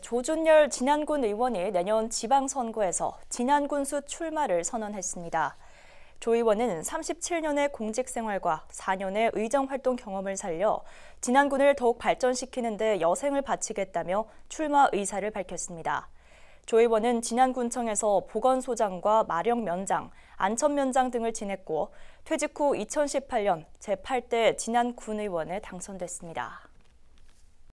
조준열 진안군 의원이 내년 지방선거에서 진안군수 출마를 선언했습니다. 조 의원은 37년의 공직생활과 4년의 의정활동 경험을 살려 진안군을 더욱 발전시키는 데 여생을 바치겠다며 출마 의사를 밝혔습니다. 조 의원은 진안군청에서 보건소장과 마령면장, 안천면장 등을 지냈고 퇴직 후 2018년 제8대 진안군의원에 당선됐습니다.